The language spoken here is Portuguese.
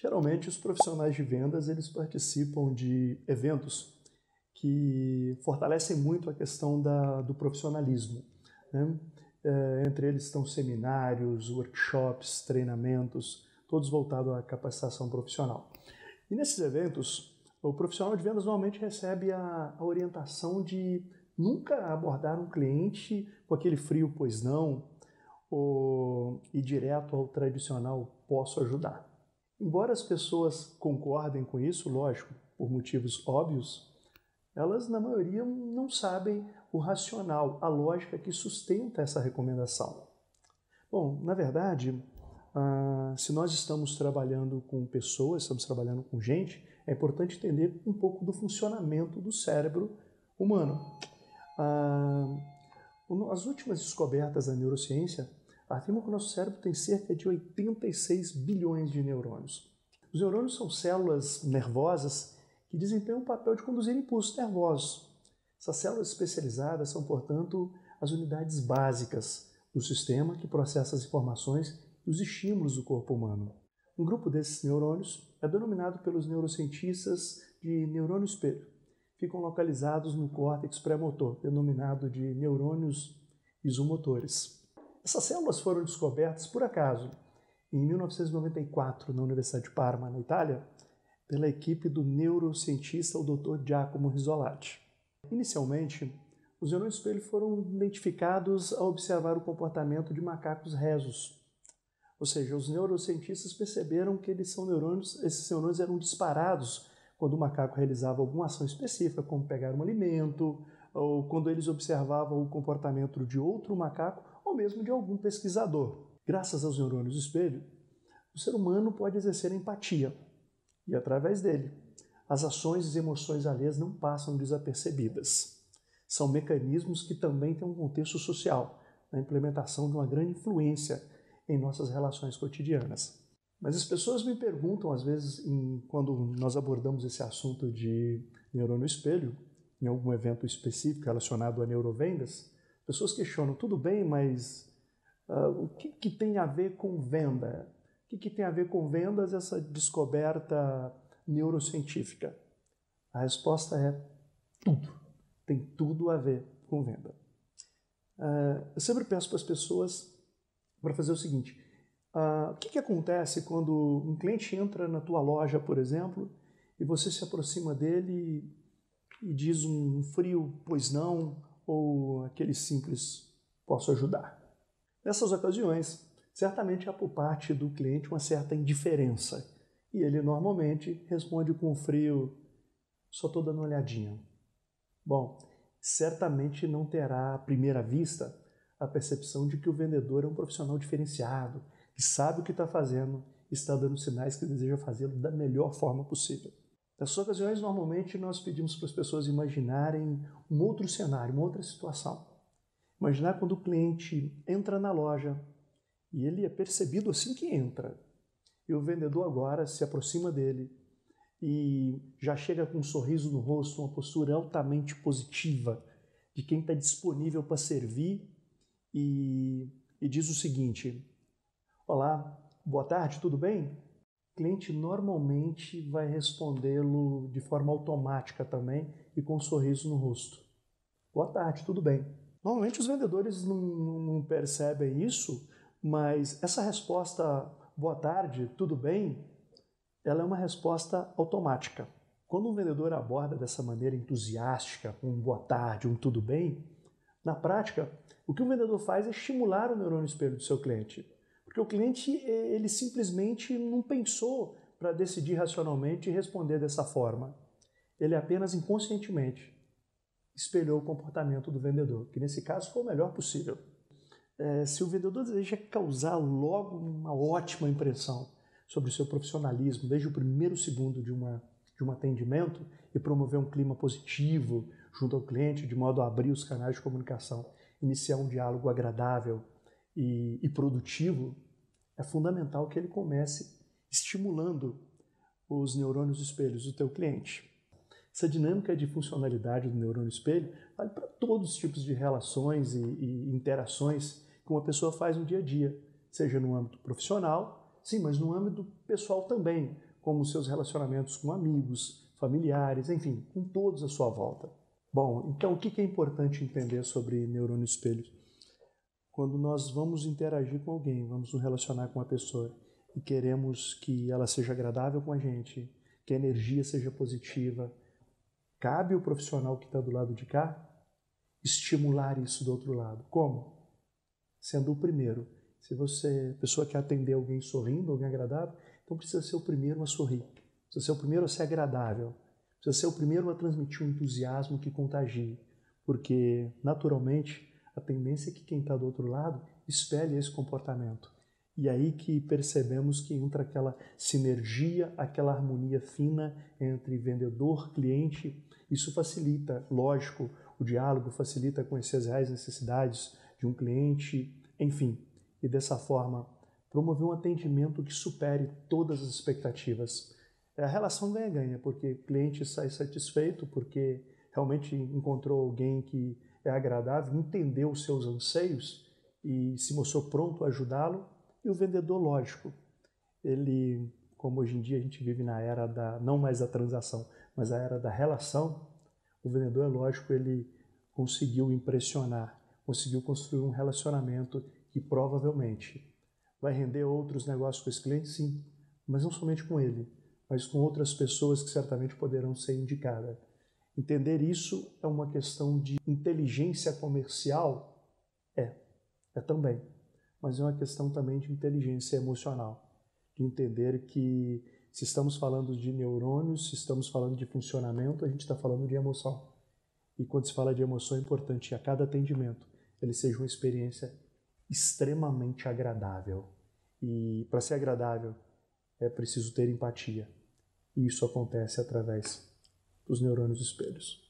Geralmente os profissionais de vendas eles participam de eventos que fortalecem muito a questão da, do profissionalismo. Né? É, entre eles estão seminários, workshops, treinamentos, todos voltados à capacitação profissional. E nesses eventos, o profissional de vendas normalmente recebe a, a orientação de nunca abordar um cliente com aquele frio pois não ou, e direto ao tradicional posso ajudar. Embora as pessoas concordem com isso, lógico, por motivos óbvios, elas na maioria não sabem o racional, a lógica que sustenta essa recomendação. Bom, na verdade, ah, se nós estamos trabalhando com pessoas, estamos trabalhando com gente, é importante entender um pouco do funcionamento do cérebro humano. Ah, as últimas descobertas da neurociência afirmam que o nosso cérebro tem cerca de 86 bilhões de neurônios. Os neurônios são células nervosas que desempenham o papel de conduzir impulsos nervosos. Essas células especializadas são, portanto, as unidades básicas do sistema que processa as informações e os estímulos do corpo humano. Um grupo desses neurônios é denominado pelos neurocientistas de neurônio espelho. Ficam localizados no córtex pré-motor, denominado de neurônios isomotores. Essas células foram descobertas por acaso em 1994 na Universidade de Parma, na Itália, pela equipe do neurocientista o Dr. Giacomo Risolati. Inicialmente, os neurônios espelho foram identificados ao observar o comportamento de macacos rezos. Ou seja, os neurocientistas perceberam que eles são neurônios, esses neurônios eram disparados quando o macaco realizava alguma ação específica, como pegar um alimento, ou quando eles observavam o comportamento de outro macaco ou mesmo de algum pesquisador. Graças aos neurônios espelho, o ser humano pode exercer empatia e, através dele, as ações e emoções alheias não passam desapercebidas. São mecanismos que também têm um contexto social, na implementação de uma grande influência em nossas relações cotidianas. Mas as pessoas me perguntam, às vezes, em, quando nós abordamos esse assunto de neurônio espelho, em algum evento específico relacionado a neurovendas, pessoas questionam, tudo bem, mas uh, o que, que, tem a ver com venda? O que, que tem a ver com vendas essa descoberta neurocientífica? A resposta é tudo. Tem tudo a ver com venda. Uh, eu sempre peço para as pessoas para fazer o seguinte: uh, o que, que acontece quando um cliente entra na tua loja, por exemplo, e você se aproxima dele e, e diz um frio, pois não, ou aquele simples posso ajudar. Nessas ocasiões, certamente há por parte do cliente uma certa indiferença e ele normalmente responde com frio: só estou dando uma olhadinha. Bom, certamente não terá à primeira vista a percepção de que o vendedor é um profissional diferenciado, que sabe o que está fazendo e está dando sinais que deseja fazê-lo da melhor forma possível. Nessas ocasiões, normalmente, nós pedimos para as pessoas imaginarem um outro cenário, uma outra situação. Imaginar quando o cliente entra na loja e ele é percebido assim que entra. E o vendedor agora se aproxima dele e já chega com um sorriso no rosto, uma postura altamente positiva de quem está disponível para servir e, e diz o seguinte: Olá, boa tarde, tudo bem? cliente normalmente vai respondê-lo de forma automática também e com um sorriso no rosto. Boa tarde, tudo bem. Normalmente os vendedores não, não percebem isso, mas essa resposta boa tarde, tudo bem, ela é uma resposta automática. Quando um vendedor aborda dessa maneira entusiástica, um boa tarde, um tudo bem, na prática, o que o vendedor faz é estimular o neurônio espelho do seu cliente. Porque o cliente, ele simplesmente não pensou para decidir racionalmente e responder dessa forma. Ele apenas inconscientemente espelhou o comportamento do vendedor, que nesse caso foi o melhor possível. É, se o vendedor deseja causar logo uma ótima impressão sobre o seu profissionalismo, desde o primeiro segundo de, uma, de um atendimento, e promover um clima positivo junto ao cliente, de modo a abrir os canais de comunicação, iniciar um diálogo agradável e, e produtivo, é fundamental que ele comece estimulando os neurônios espelhos do teu cliente. Essa dinâmica de funcionalidade do neurônio espelho vale para todos os tipos de relações e, e, interações que uma pessoa faz no dia a dia, seja no âmbito profissional, sim, mas no âmbito pessoal também, como seus relacionamentos com amigos, familiares, enfim, com todos à sua volta. Bom, então o que é importante entender sobre neurônio espelho? quando nós vamos interagir com alguém, vamos nos relacionar com uma pessoa e queremos que ela seja agradável com a gente, que a energia seja positiva, cabe o profissional que está do lado de cá estimular isso do outro lado. Como? Sendo o primeiro. Se você, pessoa que atender alguém sorrindo, alguém agradável, então precisa ser o primeiro a sorrir. Precisa ser o primeiro a ser agradável. Precisa ser o primeiro a transmitir um entusiasmo que contagie. Porque, naturalmente, a tendência é que quem está do outro lado espelhe esse comportamento. E aí que percebemos que entra aquela sinergia, aquela harmonia fina entre vendedor, cliente. Isso facilita, lógico, o diálogo, facilita conhecer as reais necessidades de um cliente, enfim. E dessa forma, promover um atendimento que supere todas as expectativas. É, a relação ganha-ganha, porque o cliente sai satisfeito, porque realmente encontrou alguém que é agradável, entendeu os seus anseios e se mostrou pronto a ajudá-lo. E o vendedor, lógico, ele, como hoje em dia a gente vive na era da, não mais da transação, mas a era da relação, o vendedor, é lógico, ele conseguiu impressionar, conseguiu construir um relacionamento que provavelmente vai render outros negócios com esse cliente, sim, mas não somente com ele, mas com outras pessoas que certamente poderão ser indicadas. Entender isso é uma questão de inteligência comercial? É, é também. Mas é uma questão também de inteligência emocional, de entender que se estamos falando de neurônios, se estamos falando de funcionamento, a gente está falando de emoção. E quando se fala de emoção, é importante que a cada atendimento ele seja uma experiência extremamente agradável. E para ser agradável, é preciso ter empatia. E isso acontece através os neurônios espelhos.